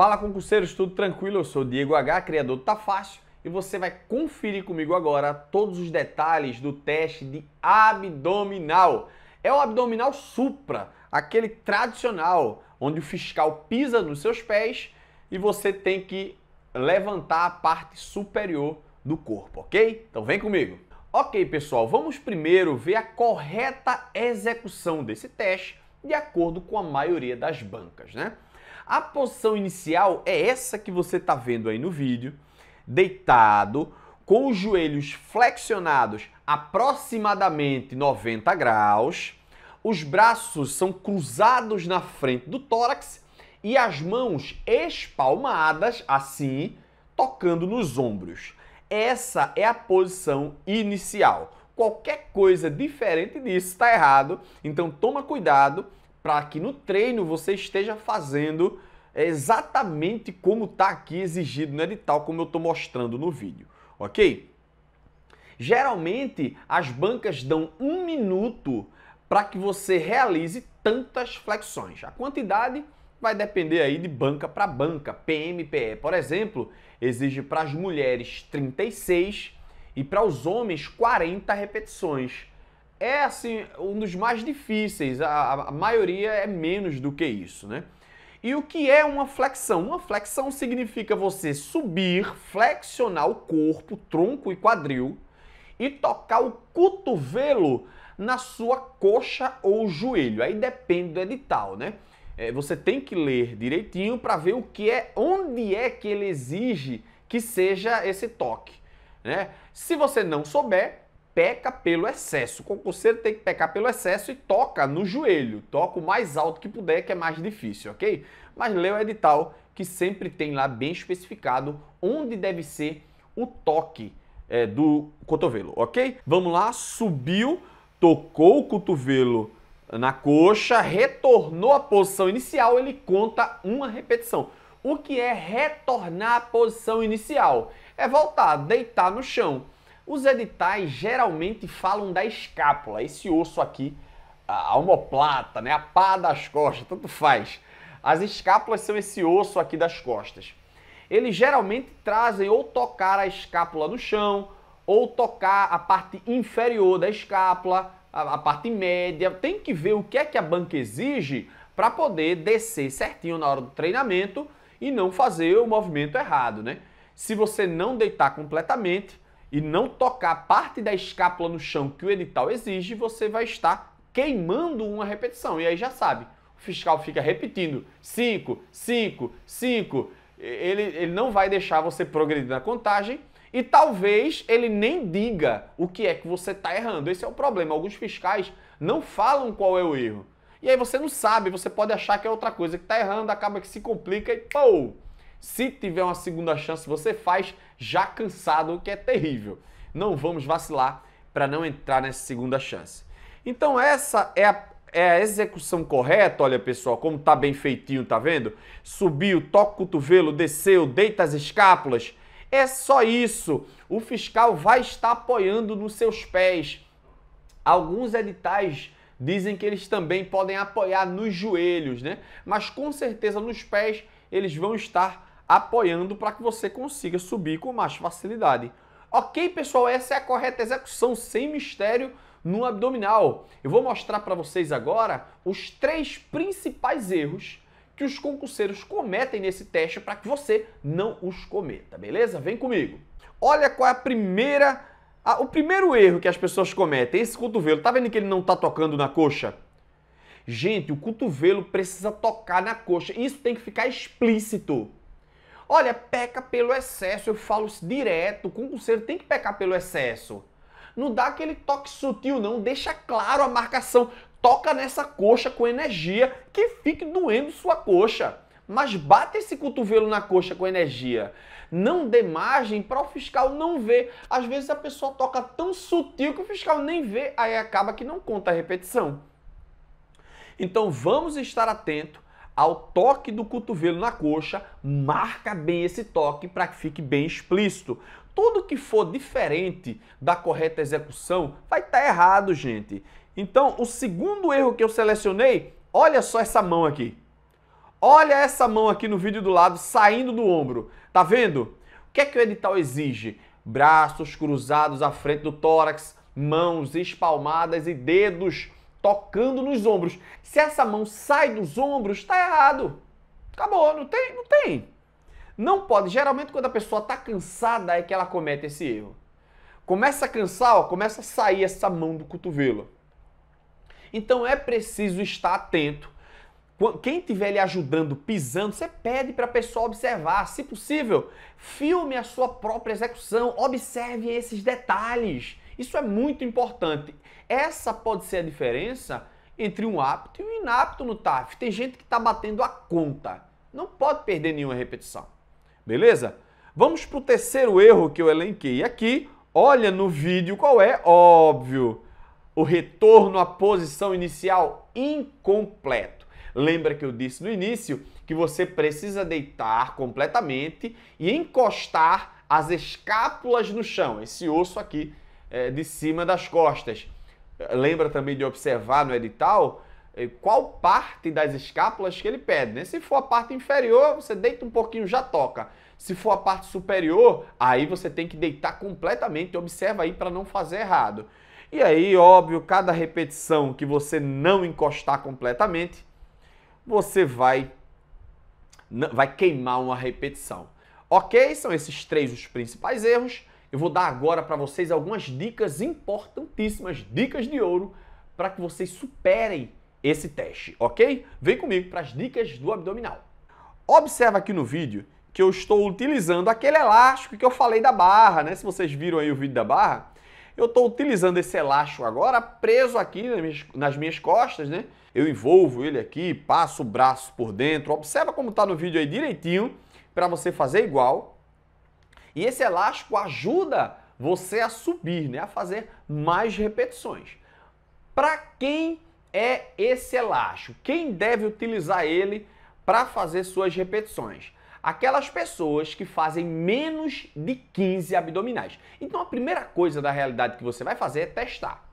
Fala concurseiros, tudo tranquilo? Eu sou Diego H, criador do Tá Fácil, e você vai conferir comigo agora todos os detalhes do teste de abdominal. É o abdominal supra, aquele tradicional, onde o fiscal pisa nos seus pés e você tem que levantar a parte superior do corpo, ok? Então vem comigo. Ok, pessoal, vamos primeiro ver a correta execução desse teste de acordo com a maioria das bancas, né? A posição inicial é essa que você está vendo aí no vídeo, deitado, com os joelhos flexionados aproximadamente 90 graus, os braços são cruzados na frente do tórax e as mãos espalmadas, assim, tocando nos ombros. Essa é a posição inicial. Qualquer coisa diferente disso está errado, então toma cuidado para que no treino você esteja fazendo exatamente como está aqui exigido no né? edital, como eu estou mostrando no vídeo, ok? Geralmente as bancas dão um minuto para que você realize tantas flexões. A quantidade vai depender aí de banca para banca. PMPE, por exemplo, exige para as mulheres 36 e para os homens 40 repetições é assim um dos mais difíceis. A, a, maioria é menos do que isso, né? E o que é uma flexão? Uma flexão significa você subir, flexionar o corpo, tronco e quadril e tocar o cotovelo na sua coxa ou joelho. Aí depende do edital, né? É, você tem que ler direitinho para ver o que é, onde é que ele exige que seja esse toque, né? Se você não souber, peca pelo excesso. O concurseiro tem que pecar pelo excesso e toca no joelho, toca o mais alto que puder, que é mais difícil, ok? Mas lê o edital que sempre tem lá bem especificado onde deve ser o toque é, do cotovelo, ok? Vamos lá, subiu, tocou o cotovelo na coxa, retornou à posição inicial, ele conta uma repetição. O que é retornar à posição inicial? É voltar, deitar no chão. Os editais geralmente falam da escápula, esse osso aqui, a omoplata, né, a pá das costas, tanto faz. As escápulas são esse osso aqui das costas. Eles geralmente trazem ou tocar a escápula no chão, ou tocar a parte inferior da escápula, a, a parte média. Tem que ver o que é que a banca exige para poder descer certinho na hora do treinamento e não fazer o movimento errado, né? Se você não deitar completamente, e não tocar parte da escápula no chão que o edital exige, você vai estar queimando uma repetição. E aí já sabe, o fiscal fica repetindo 5, 5, 5. Ele, ele não vai deixar você progredir na contagem e talvez ele nem diga o que é que você está errando. Esse é o problema. Alguns fiscais não falam qual é o erro. E aí você não sabe, você pode achar que é outra coisa que está errando, acaba que se complica e pô! Se tiver uma segunda chance, você faz já cansado, o que é terrível. Não vamos vacilar para não entrar nessa segunda chance. Então essa é a, é a execução correta, olha pessoal, como tá bem feitinho, tá vendo? Subiu, toca o cotovelo, desceu, deita as escápulas. É só isso. O fiscal vai estar apoiando nos seus pés. Alguns editais dizem que eles também podem apoiar nos joelhos, né? Mas com certeza nos pés eles vão estar apoiando para que você consiga subir com mais facilidade. Ok, pessoal, essa é a correta execução, sem mistério, no abdominal. Eu vou mostrar para vocês agora os três principais erros que os concurseiros cometem nesse teste para que você não os cometa, beleza? Vem comigo. Olha qual é a primeira a, o primeiro erro que as pessoas cometem, esse cotovelo, tá vendo que ele não tá tocando na coxa? Gente, o cotovelo precisa tocar na coxa, isso tem que ficar explícito. Olha, peca pelo excesso, eu falo direto, o concurseiro tem que pecar pelo excesso. Não dá aquele toque sutil não, deixa claro a marcação. Toca nessa coxa com energia, que fique doendo sua coxa mas bata esse cotovelo na coxa com energia. Não dê margem para o fiscal não ver. Às vezes a pessoa toca tão sutil que o fiscal nem vê, aí acaba que não conta a repetição. Então vamos estar atento ao toque do cotovelo na coxa, marca bem esse toque para que fique bem explícito. Tudo que for diferente da correta execução vai estar tá errado, gente. Então, o segundo erro que eu selecionei, olha só essa mão aqui. Olha essa mão aqui no vídeo do lado saindo do ombro. Tá vendo? O que é que o edital exige? Braços cruzados à frente do tórax, mãos espalmadas e dedos tocando nos ombros. Se essa mão sai dos ombros, está errado. Acabou, não tem, não tem. Não pode. Geralmente quando a pessoa está cansada é que ela comete esse erro. Começa a cansar, ó, começa a sair essa mão do cotovelo. Então é preciso estar atento. Quem estiver lhe ajudando, pisando, você pede para a pessoa observar. Se possível, filme a sua própria execução, observe esses detalhes. Isso é muito importante. Essa pode ser a diferença entre um apto e um inapto no TAF. Tem gente que está batendo a conta. Não pode perder nenhuma repetição. Beleza? Vamos para o terceiro erro que eu elenquei aqui. Olha no vídeo qual é, óbvio. O retorno à posição inicial incompleto. Lembra que eu disse no início que você precisa deitar completamente e encostar as escápulas no chão, esse osso aqui é, de cima das costas. Lembra também de observar no edital é, qual parte das escápulas que ele pede. Né? Se for a parte inferior, você deita um pouquinho, já toca. Se for a parte superior, aí você tem que deitar completamente. Observa aí para não fazer errado. E aí, óbvio, cada repetição que você não encostar completamente, você vai, vai queimar uma repetição. Ok? São esses três os principais erros. Eu vou dar agora para vocês algumas dicas importantíssimas, dicas de ouro, para que vocês superem esse teste, ok? Vem comigo para as dicas do abdominal. Observa aqui no vídeo que eu estou utilizando aquele elástico que eu falei da barra, né? Se vocês viram aí o vídeo da barra, eu estou utilizando esse elástico agora preso aqui nas minhas, nas minhas costas, né? Eu envolvo ele aqui, passo o braço por dentro. Observa como está no vídeo aí direitinho para você fazer igual. E esse elástico ajuda você a subir, né, a fazer mais repetições. Para quem é esse elástico? Quem deve utilizar ele para fazer suas repetições? Aquelas pessoas que fazem menos de 15 abdominais. Então a primeira coisa da realidade que você vai fazer é testar.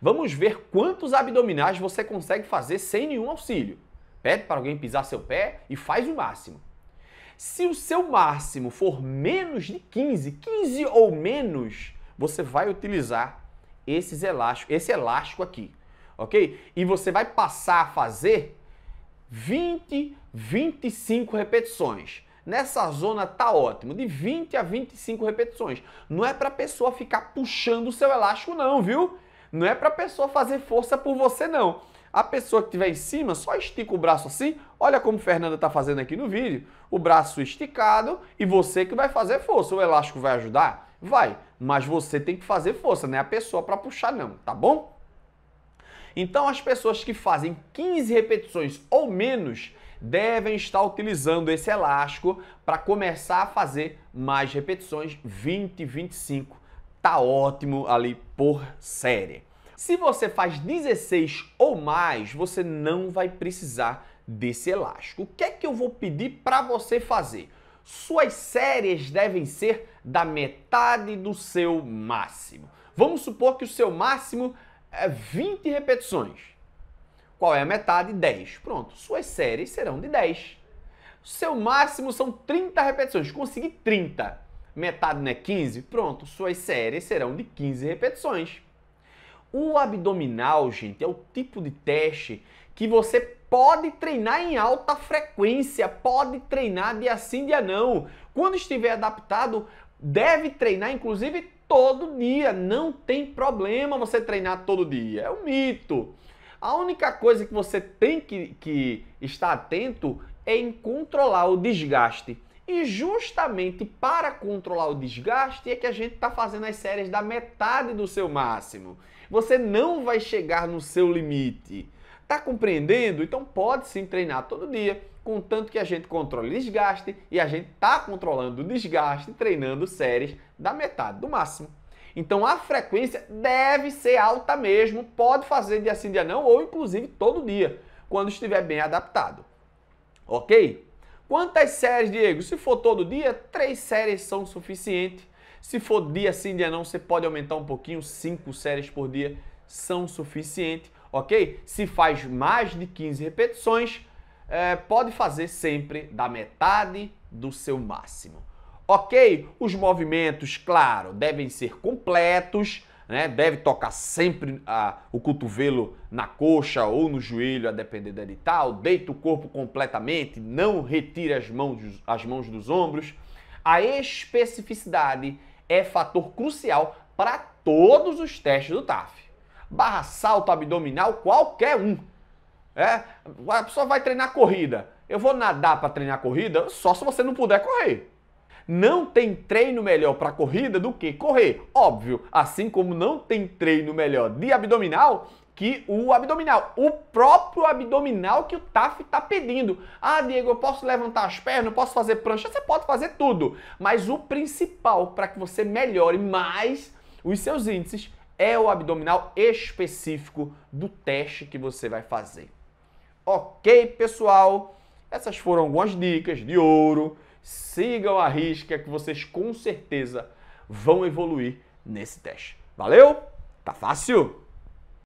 Vamos ver quantos abdominais você consegue fazer sem nenhum auxílio. Pede para alguém pisar seu pé e faz o máximo. Se o seu máximo for menos de 15, 15 ou menos, você vai utilizar esses elásticos, esse elástico aqui, ok? E você vai passar a fazer 20, 25 repetições. Nessa zona tá ótimo, de 20 a 25 repetições. Não é para pessoa ficar puxando o seu elástico não, viu? Não é para pessoa fazer força por você não. A pessoa que estiver em cima só estica o braço assim. Olha como Fernanda está fazendo aqui no vídeo. O braço esticado e você que vai fazer força. O elástico vai ajudar? Vai, mas você tem que fazer força, né? A pessoa para puxar não, tá bom? Então as pessoas que fazem 15 repetições ou menos devem estar utilizando esse elástico para começar a fazer mais repetições, 20 e 25. Tá ótimo ali por série. Se você faz 16 ou mais, você não vai precisar desse elástico. O que é que eu vou pedir para você fazer? Suas séries devem ser da metade do seu máximo. Vamos supor que o seu máximo é 20 repetições. Qual é a metade? 10. Pronto, suas séries serão de 10. Seu máximo são 30 repetições. Consegui 30. Metade não é 15? Pronto, suas séries serão de 15 repetições. O abdominal, gente, é o tipo de teste que você pode treinar em alta frequência, pode treinar de assim dia não. Quando estiver adaptado, deve treinar inclusive todo dia, não tem problema você treinar todo dia, é um mito. A única coisa que você tem que, que estar atento é em controlar o desgaste. E justamente para controlar o desgaste é que a gente está fazendo as séries da metade do seu máximo você não vai chegar no seu limite. Tá compreendendo? Então pode sim treinar todo dia, contanto que a gente controle o desgaste e a gente tá controlando o desgaste treinando séries da metade do máximo. Então a frequência deve ser alta mesmo, pode fazer dia sim, dia não, ou inclusive todo dia, quando estiver bem adaptado. Ok? Quantas séries, Diego? Se for todo dia, três séries são suficientes. Se for dia sim, dia não, você pode aumentar um pouquinho, 5 séries por dia são suficientes, ok? Se faz mais de 15 repetições, é, pode fazer sempre da metade do seu máximo. Ok? Os movimentos, claro, devem ser completos, né? deve tocar sempre ah, o cotovelo na coxa ou no joelho, a depender da edital, deita o corpo completamente, não retire as mãos, as mãos dos ombros a especificidade é fator crucial para todos os testes do TAF. Barra salto abdominal, qualquer um. É, a pessoa vai treinar corrida. Eu vou nadar para treinar corrida só se você não puder correr. Não tem treino melhor para corrida do que correr. Óbvio, assim como não tem treino melhor de abdominal que o abdominal. O próprio abdominal que o TAF está pedindo. Ah, Diego, eu posso levantar as pernas, posso fazer prancha, você pode fazer tudo. Mas o principal para que você melhore mais os seus índices é o abdominal específico do teste que você vai fazer. Ok, pessoal? Essas foram algumas dicas de ouro. Sigam a risca que vocês com certeza vão evoluir nesse teste. Valeu? Tá fácil?